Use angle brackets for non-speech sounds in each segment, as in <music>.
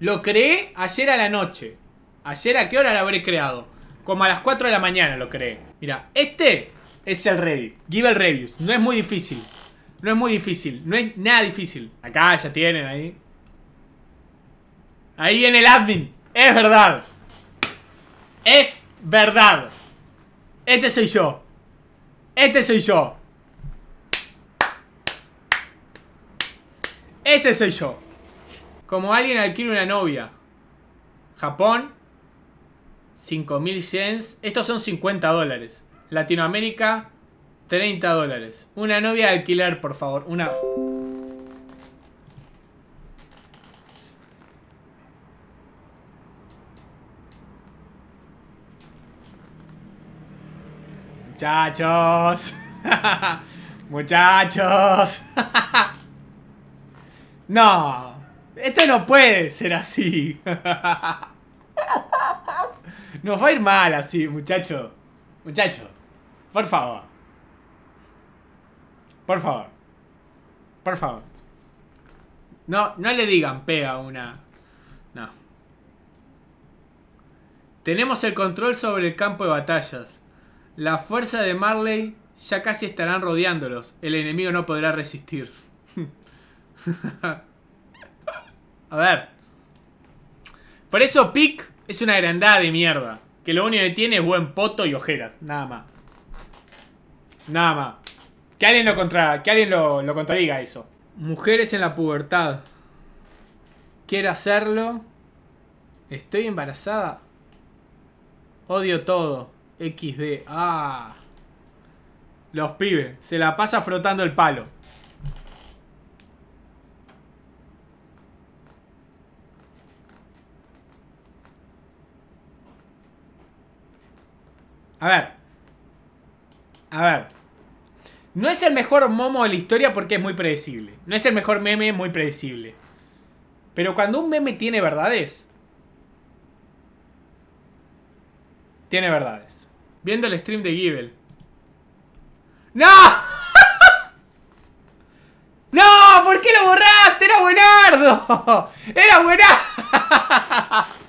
Lo creé ayer a la noche. Ayer a qué hora lo habré creado. Como a las 4 de la mañana lo creé. Mira, este es el Ready. Give el reviews. No es muy difícil. No es muy difícil. No es nada difícil. Acá ya tienen ahí. Ahí viene el admin. Es verdad. Es verdad. Este soy yo. Este soy yo. Ese soy yo. Como alguien alquila una novia. Japón, 5.000 yens. Estos son 50 dólares. Latinoamérica, 30 dólares. Una novia de alquiler, por favor. Una... Muchachos. <laughs> Muchachos. <laughs> no. Esto no puede ser así. Nos va a ir mal así, muchacho. Muchacho, por favor. Por favor. Por favor. No, no le digan pega una. No. Tenemos el control sobre el campo de batallas. La fuerza de Marley ya casi estarán rodeándolos. El enemigo no podrá resistir. <laughs> A ver. Por eso Pick es una grandada de mierda. Que lo único que tiene es buen poto y ojeras. Nada más. Nada más. Que alguien lo, contra, que alguien lo, lo contradiga eso. Mujeres en la pubertad. Quiero hacerlo. Estoy embarazada. Odio todo. XD. Ah. Los pibes. Se la pasa frotando el palo. A ver. A ver. No es el mejor momo de la historia porque es muy predecible. No es el mejor meme muy predecible. Pero cuando un meme tiene verdades... Tiene verdades. Viendo el stream de Gibel. ¡No! <laughs> ¡No! ¿Por qué lo borraste? ¡Era buenardo! <laughs> ¡Era buenardo! <laughs>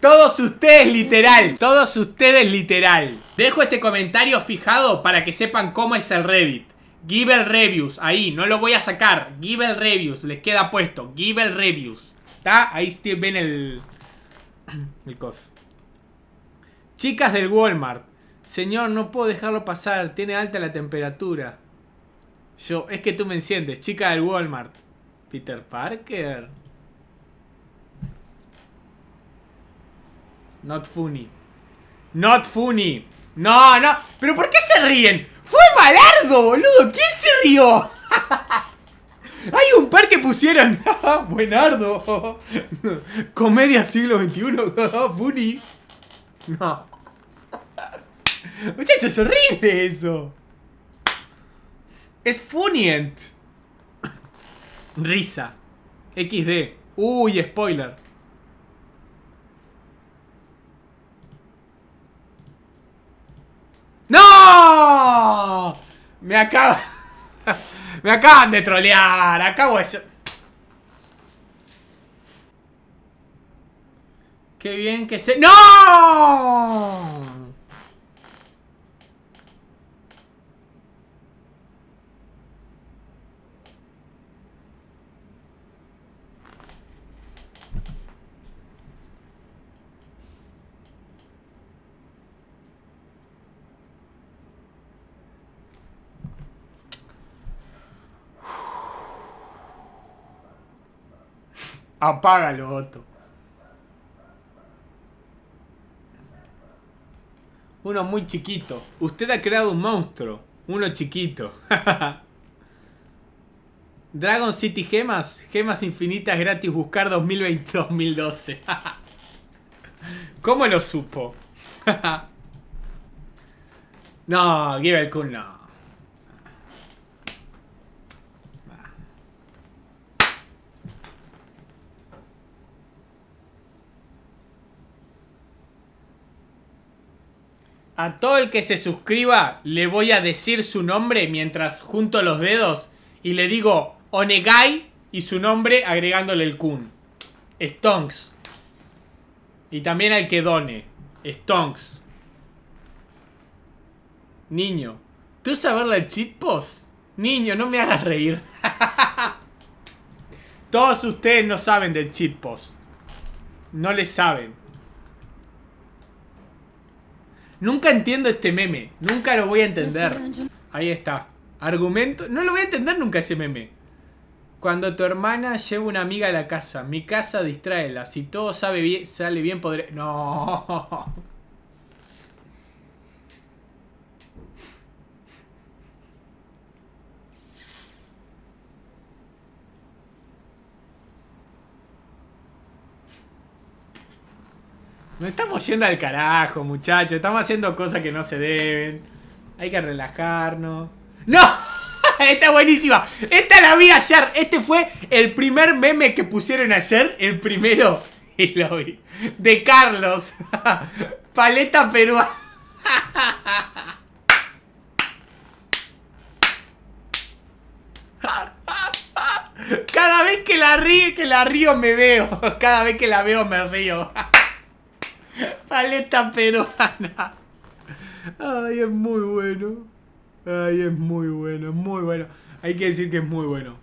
Todos ustedes literal. Todos ustedes literal. Dejo este comentario fijado para que sepan cómo es el Reddit. Give el reviews. Ahí, no lo voy a sacar. Give el reviews. Les queda puesto. Give el reviews. ¿Está? Ahí ven el... <clears throat> El Chicas del Walmart. Señor, no puedo dejarlo pasar. Tiene alta la temperatura. Yo, es que tú me enciendes. Chica del Walmart. Peter Parker. Not funny. Not funny. No, no. ¿Pero por qué se ríen? ¡Fue malardo, boludo! ¿Quién se rió? <laughs> Hay un par que pusieron. <laughs> Buenardo. <laughs> Comedia siglo XXI. Funny. No. Muchachos, se ríen eso. Es funient. <coughs> Risa. XD. Uy, spoiler. Me acaba... <laughs> Me acaban de trolear. Acabo eso. Qué bien que se... ¡No! Apágalo, Otto. Uno muy chiquito. Usted ha creado un monstruo. Uno chiquito. <laughs> Dragon City Gemas. Gemas infinitas gratis buscar 2020-2012. <laughs> ¿Cómo lo supo? <laughs> no, a Kun no. A todo el que se suscriba le voy a decir su nombre mientras junto los dedos y le digo Onegai y su nombre agregándole el kun. Stonks. Y también al que done. Stonks. Niño. ¿Tú sabes la cheat post? Niño, no me hagas reír. <laughs> Todos ustedes no saben del cheat post. No le saben. Nunca entiendo este meme. Nunca lo voy a entender. Ahí está. Argumento. No lo voy a entender nunca ese meme. Cuando tu hermana lleva una amiga a la casa. Mi casa distráela. Si todo sabe bien, sale bien, podré... No. Nos estamos yendo al carajo, muchachos. Estamos haciendo cosas que no se deben. Hay que relajarnos. ¡No! <laughs> es buenísima. Esta la vi ayer. Este fue el primer meme que pusieron ayer. El primero. <laughs> Y lo vi. De Carlos. <laughs> Paleta peruana. Cada vez que la ríe que la río me veo. Cada vez que la veo me río. <laughs> Paleta peruana. Ay, es muy bueno. Ay, es muy bueno, es muy bueno. Hay que decir que es muy bueno.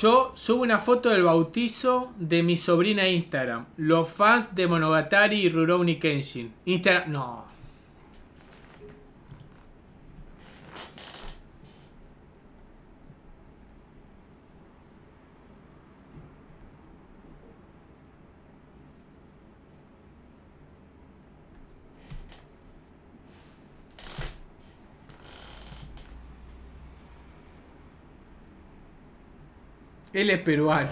Yo subo una foto del bautizo de mi sobrina Instagram. Los fans de Monogatari y Rurouni Kenshin. Instagram. No. Él es peruano.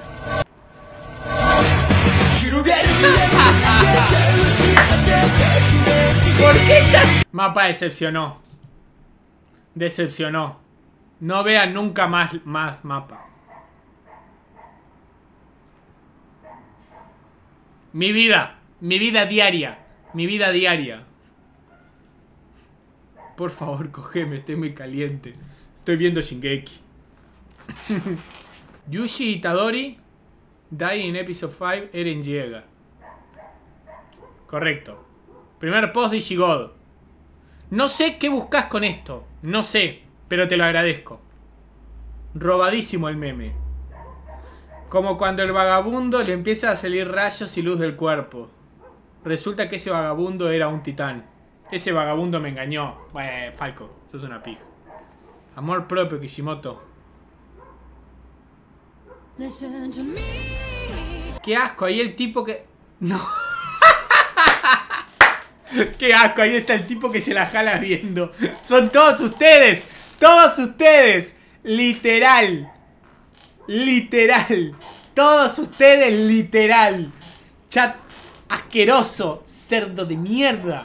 ¿Por qué estás? Mapa decepcionó. Decepcionó. No vea nunca más, más mapa. Mi vida. Mi vida diaria. Mi vida diaria. Por favor, cogeme, estoy muy caliente. Estoy viendo Shingeki. <laughs> Yushi Itadori, Die in Episode 5, Eren llega. Correcto. Primer post de No sé qué buscas con esto. No sé, pero te lo agradezco. Robadísimo el meme. Como cuando el vagabundo le empieza a salir rayos y luz del cuerpo. Resulta que ese vagabundo era un titán. Ese vagabundo me engañó. Eh, Falco, sos una pija. Amor propio, Kishimoto. Qué asco, ahí el tipo que... No. <laughs> Qué asco, ahí está el tipo que se la jala viendo. Son todos ustedes. Todos ustedes. Literal. Literal. Todos ustedes, literal. Chat asqueroso. Cerdo de mierda.